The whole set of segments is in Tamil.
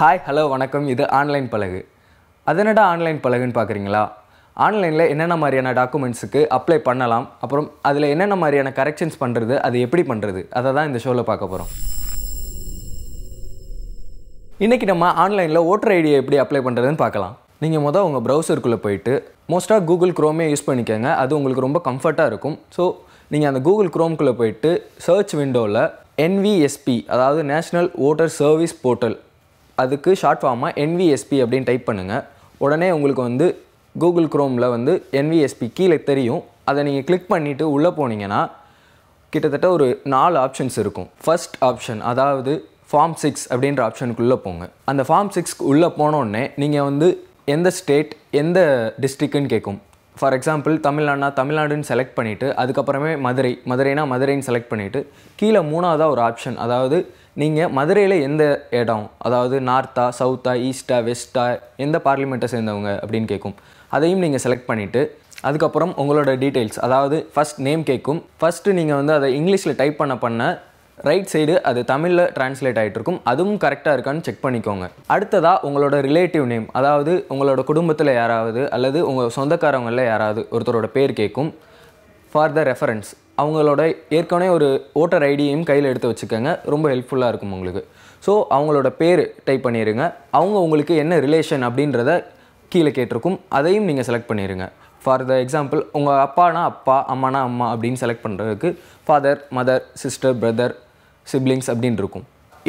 ஹாய் ஹலோ வணக்கம் இது ஆன்லைன் பழகு அதனடா ஆன்லைன் பழகுன்னு பார்க்குறீங்களா ஆன்லைனில் என்னென்ன மாதிரியான டாக்குமெண்ட்ஸுக்கு அப்ளை பண்ணலாம் அப்புறம் அதில் என்னென்ன மாதிரியான கரெக்ஷன்ஸ் பண்ணுறது அது எப்படி பண்ணுறது அதை தான் இந்த ஷோவில் பார்க்க போகிறோம் இன்றைக்கி நம்ம ஆன்லைனில் ஓட்டர் ஐடியை எப்படி அப்ளை பண்ணுறதுன்னு பார்க்கலாம் நீங்கள் மொதல் உங்கள் ப்ரௌசருக்குள்ளே போயிட்டு மோஸ்ட்டாக கூகுள் க்ரோமே யூஸ் பண்ணிக்கோங்க அது உங்களுக்கு ரொம்ப கம்ஃபர்ட்டாக இருக்கும் ஸோ நீங்கள் அந்த கூகுள் க்ரோம்குள்ளே போயிட்டு சர்ச் விண்டோவில் என்விஎஸ்பி அதாவது நேஷ்னல் ஓட்டர் சர்வீஸ் போர்ட்டல் அதுக்கு ஷார்ட் ஃபார்மாக என்விஎஸ்பி அப்படின்னு டைப் பண்ணுங்கள் உடனே உங்களுக்கு வந்து கூகுள் குரோமில் வந்து என்விஎஸ்பி கீழே தெரியும் அதை நீங்கள் கிளிக் பண்ணிவிட்டு உள்ளே போனீங்கன்னா கிட்டத்தட்ட ஒரு நாலு ஆப்ஷன்ஸ் இருக்கும் ஃபஸ்ட் ஆப்ஷன் அதாவது ஃபார்ம் சிக்ஸ் அப்படின்ற ஆப்ஷனுக்குள்ளே போங்க அந்த ஃபார்ம் சிக்ஸ்க்கு உள்ளே போனோடனே நீங்கள் வந்து எந்த ஸ்டேட் எந்த டிஸ்ட்ரிக்குன்னு கேட்கும் ஃபார் எக்ஸாம்பிள் தமிழ்நாடுனா தமிழ்நாடுன்னு செலக்ட் பண்ணிவிட்டு அதுக்கப்புறமே மதுரை மதுரைனா மதுரைன்னு செலக்ட் பண்ணிவிட்டு கீழே மூணாவதாக ஒரு ஆப்ஷன் அதாவது நீங்கள் மதுரையில் எந்த இடம் அதாவது நார்த்தா சவுத்தா ஈஸ்ட்டா வெஸ்ட்டா எந்த பார்லிமெண்ட்டை சேர்ந்தவங்க அப்படின்னு கேட்கும் அதையும் நீங்கள் செலக்ட் பண்ணிவிட்டு அதுக்கப்புறம் உங்களோட டீட்டெயில்ஸ் அதாவது ஃபஸ்ட் நேம் கேட்கும் ஃபஸ்ட்டு நீங்கள் வந்து அதை இங்கிலீஷில் டைப் பண்ண பண்ண ரைட் சைடு அது தமிழில் டிரான்ஸ்லேட் ஆகிட்டு இருக்கும் அதுவும் கரெக்டாக இருக்கான்னு செக் பண்ணிக்கோங்க அடுத்ததாக உங்களோட ரிலேட்டிவ் நேம் அதாவது உங்களோட குடும்பத்தில் யாராவது அல்லது உங்கள் சொந்தக்காரவங்களில் யாராவது ஒருத்தரோட பேர் கேட்கும் ஃபார் த ரெஃபரன்ஸ் அவங்களோட ஏற்கனவே ஒரு ஓட்டர் ஐடியையும் கையில் எடுத்து வச்சுக்கோங்க ரொம்ப ஹெல்ப்ஃபுல்லாக இருக்கும் உங்களுக்கு ஸோ அவங்களோட பேர் டைப் பண்ணிடுங்க அவங்க உங்களுக்கு என்ன ரிலேஷன் அப்படின்றத கீழே கேட்டிருக்கும் அதையும் நீங்கள் செலக்ட் பண்ணிடுங்க ஃபார் த எக்ஸாம்பிள் உங்கள் அப்பானா அப்பா அம்மானா அம்மா அப்படின்னு செலக்ட் பண்ணுறதுக்கு father mother sister brother siblings அப்படின்னு இருக்கும்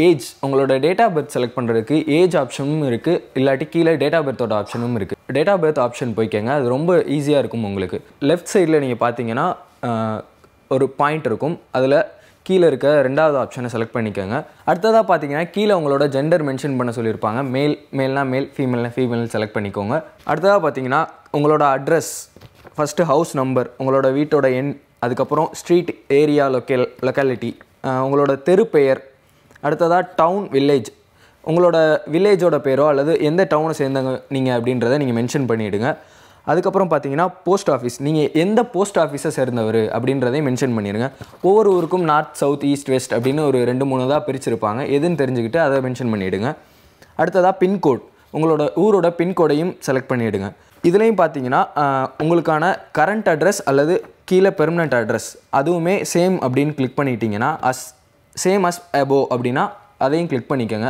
ஏஜ் உங்களோட டேட் ஆஃப் பர்த் செலக்ட் பண்ணுறதுக்கு ஏஜ் ஆப்ஷனும் இருக்குது இல்லாட்டி கீழே டேட் ஆஃப் பர்த்தோட ஆப்ஷனும் இருக்குது டேட் ஆஃப் பர்த் ஆப்ஷன் போய்க்கங்க அது ரொம்ப ஈஸியாக இருக்கும் உங்களுக்கு லெஃப்ட் சைடில் நீங்கள் பார்த்தீங்கன்னா ஒரு பாயிண்ட் இருக்கும் அதில் கீழே இருக்க ரெண்டாவது ஆப்ஷனை செலக்ட் பண்ணிக்கோங்க அடுத்ததாக பார்த்தீங்கன்னா கீழே உங்களோட ஜெண்டர் மென்ஷன் பண்ண சொல்லியிருப்பாங்க மேல் மேல்னா மேல் ஃபீமேல்னா ஃபீமேல் செலக்ட் பண்ணிக்கோங்க அடுத்ததாக பார்த்தீங்கன்னா உங்களோட அட்ரஸ் ஃபஸ்ட்டு ஹவுஸ் நம்பர் உங்களோட வீட்டோட எண் அதுக்கப்புறம் ஸ்ட்ரீட் ஏரியா லொக்கேல் லொக்காலிட்டி உங்களோட தெரு பெயர் அடுத்ததாக டவுன் வில்லேஜ் உங்களோட வில்லேஜோட பேரோ அல்லது எந்த டவுனை சேர்ந்தவங்க நீங்கள் அப்படின்றத நீங்கள் மென்ஷன் பண்ணிவிடுங்க அதுக்கப்புறம் பார்த்தீங்கன்னா போஸ்ட் ஆஃபீஸ் நீங்கள் எந்த போஸ்ட் ஆஃபீஸை சேர்ந்தவர் அப்படின்றதையும் மென்ஷன் பண்ணிடுங்க ஒவ்வொரு ஊருக்கும் நார்த் சவுத் ஈஸ்ட் வெஸ்ட் அப்படின்னு ஒரு ரெண்டு மூணு தான் பிரிச்சிருப்பாங்க எதுன்னு தெரிஞ்சுக்கிட்டு அதை மென்ஷன் பண்ணிவிடுங்க அடுத்ததாக பின்கோட் உங்களோட ஊரோட பின்கோடையும் செலக்ட் பண்ணிவிடுங்க இதுலேயும் பார்த்தீங்கன்னா உங்களுக்கான கரண்ட் அட்ரஸ் அல்லது கீழே பெர்மனண்ட் அட்ரஸ் அதுவுமே சேம் அப்படின்னு கிளிக் பண்ணிட்டீங்கன்னா அஸ் சேம் அஸ் அபோ அப்படின்னா அதையும் கிளிக் பண்ணிக்கோங்க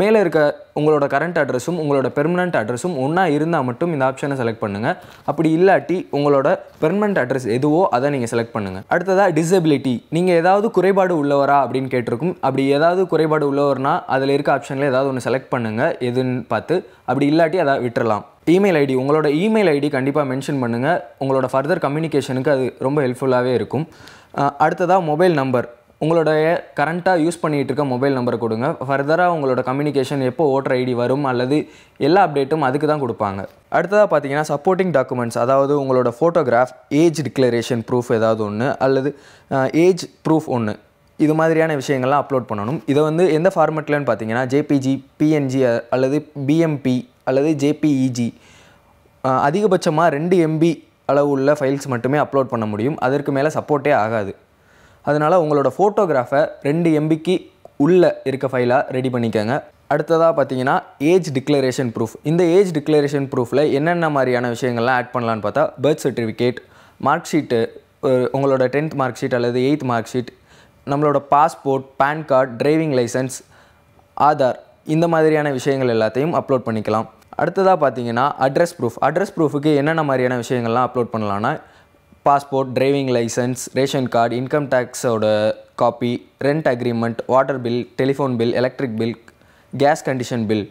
மேலே இருக்க உங்களோட கரண்ட் அட்ரஸும் உங்களோட பெர்மனண்ட் அட்ரஸும் ஒன்றா இருந்தால் மட்டும் இந்த ஆப்ஷனை செலக்ட் பண்ணுங்கள் அப்படி இல்லாட்டி உங்களோட பெர்மனண்ட் அட்ரஸ் எதுவோ அதை நீங்கள் செலக்ட் பண்ணுங்கள் அடுத்ததாக டிசபிலிட்டி நீங்கள் ஏதாவது குறைபாடு உள்ளவரா அப்படின்னு கேட்டிருக்கும் அப்படி ஏதாவது குறைபாடு உள்ளவர்னா அதில் இருக்க ஆப்ஷனில் ஏதாவது ஒன்று செலக்ட் பண்ணுங்கள் எதுன்னு பார்த்து அப்படி இல்லாட்டி அதை விட்டுறலாம் இமெயில் ஐடி உங்களோட இமெயில் ஐடி கண்டிப்பாக மென்ஷன் பண்ணுங்கள் உங்களோட ஃபர்தர் கம்யூனிகேஷனுக்கு அது ரொம்ப ஹெல்ப்ஃபுல்லாகவே இருக்கும் அடுத்ததாக மொபைல் நம்பர் உங்களுடைய கரண்ட்டாக யூஸ் பண்ணிகிட்டு இருக்க மொபைல் நம்பரை கொடுங்க ஃபர்தராக உங்களோட கம்யூனிகேஷன் எப்போ ஓட்டர் ஐடி வரும் அல்லது எல்லா அப்டேட்டும் அதுக்கு தான் கொடுப்பாங்க அடுத்ததாக பார்த்தீங்கன்னா சப்போர்ட்டிங் டாக்குமெண்ட்ஸ் அதாவது உங்களோட ஃபோட்டோகிராஃப் ஏஜ் டிக்ளரேஷன் ப்ரூஃப் ஏதாவது ஒன்று அல்லது ஏஜ் ப்ரூஃப் ஒன்று இது மாதிரியான விஷயங்கள்லாம் அப்லோட் பண்ணணும் இதை வந்து எந்த ஃபார்மெட்லன்னு பார்த்தீங்கன்னா ஜேபிஜி பிஎன்ஜி அல்லது பிஎம்பி அல்லது ஜேபிஇஜி e அதிகபட்சமாக ரெண்டு எம்பி அளவு உள்ள ஃபைல்ஸ் மட்டுமே அப்லோட் பண்ண முடியும் அதற்கு மேலே சப்போர்ட்டே ஆகாது அதனால் உங்களோட ஃபோட்டோகிராஃபை ரெண்டு எம்பிக்கு உள்ளே இருக்க ஃபைலாக ரெடி பண்ணிக்கோங்க அடுத்ததாக பார்த்தீங்கன்னா ஏஜ் டிக்ளரேஷன் ப்ரூஃப் இந்த ஏஜ் டிக்ளரேஷன் ப்ரூஃபில் என்னென்ன மாதிரியான விஷயங்கள்லாம் ஆட் பண்ணலான்னு பார்த்தா பர்த் சர்டிஃபிகேட் மார்க் ஷீட்டு உங்களோட டென்த் மார்க் ஷீட் அல்லது எயித் மார்க் ஷீட் நம்மளோட passport PAN card driving licence Aadhaar இந்த மாதிரியான விஷயங்கள் எல்லாத்தையும் அப்லோட் பண்ணிக்கலாம் அடுத்ததாக பார்த்தீங்கன்னா அட்ரஸ் ப்ரூஃப் அட்ரஸ் ப்ரூஃபுக்கு என்னென்ன மாதிரியான விஷயங்கள்லாம் அப்லோட் பண்ணலான்னா passport driving licence ration card income டேக்ஸோட copy rent agreement water bill telephone bill electric bill gas connection bill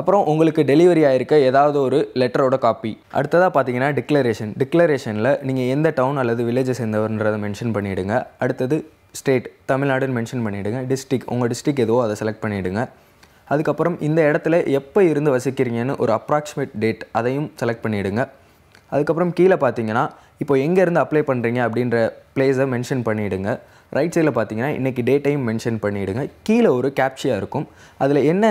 அப்புறம் உங்களுக்கு டெலிவரி ஆகிருக்க ஏதாவது ஒரு லெட்டரோட காப்பி அடுத்ததாக பார்த்தீங்கன்னா டிக்ளரேஷன் டிக்ளரேஷனில் நீங்கள் எந்த டவுன் அல்லது வில்லேஜை சேர்ந்தவர்ன்றதை மென்ஷன் பண்ணிவிடுங்க அடுத்தது ஸ்டேட் தமிழ்நாடுன்னு மென்ஷன் பண்ணிவிடுங்க டிஸ்ட்ரிக் உங்கள் டிஸ்ட்ரிக் எதுவோ அதை செலக்ட் பண்ணிவிடுங்க அதுக்கப்புறம் இந்த இடத்துல எப்போ இருந்து வசிக்கிறீங்கன்னு ஒரு அப்ராக்சிமேட் டேட் அதையும் செலக்ட் பண்ணிவிடுங்க அதுக்கப்புறம் கீழே பார்த்தீங்கன்னா இப்போ எங்கேருந்து அப்ளை பண்ணுறீங்க அப்படின்ற பிளேஸை மென்ஷன் பண்ணிவிடுங்க ரைட் சைடில் பார்த்தீங்கன்னா இன்றைக்கி டே டைம் மென்ஷன் பண்ணிவிடுங்க கீழே ஒரு கேப்ஷியாக இருக்கும் அதில் என்ன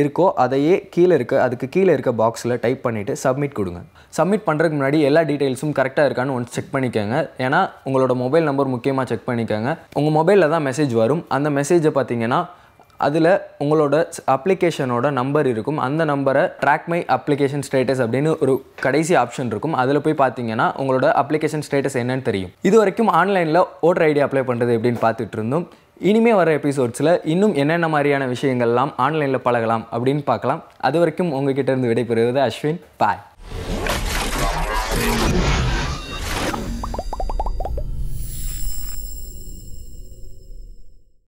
இருக்கோ அதையே கீழே இருக்க அதுக்கு கீழே இருக்க பாக்ஸில் டைப் பண்ணிவிட்டு சப்மிட் கொடுங்க சப்மிட் பண்ணுறதுக்கு முன்னாடி எல்லா டீட்டெயில்ஸும் கரெக்டாக இருக்கான்னு ஒன்ஸ் செக் பண்ணிக்கோங்க ஏன்னா உங்களோட மொபைல் நம்பர் முக்கியமாக செக் பண்ணிக்கோங்க உங்கள் மொபைலில் தான் மெசேஜ் வரும் அந்த மெசேஜை பார்த்தீங்கன்னா அதில் உங்களோட அப்ளிகேஷனோட நம்பர் இருக்கும் அந்த நம்பரை ட்ராக் மை அப்ளிகேஷன் ஸ்டேட்டஸ் அப்படின்னு ஒரு கடைசி ஆப்ஷன் இருக்கும் அதில் போய் பார்த்தீங்கன்னா உங்களோட அப்ளிகேஷன் ஸ்டேட்டஸ் என்னன்னு தெரியும் இது வரைக்கும் ஆன்லைனில் ஓட்டர் ஐடி அப்ளை பண்ணுறது எப்படின்னு பார்த்துட்டு இருந்தோம் இனிமே வர எபிசோட்ஸில் இன்னும் என்னென்ன மாதிரியான விஷயங்கள்லாம் ஆன்லைனில் பழகலாம் அப்படின்னு பார்க்கலாம் அது வரைக்கும் உங்ககிட்ட இருந்து விடைபெறுவது அஸ்வின் பாய்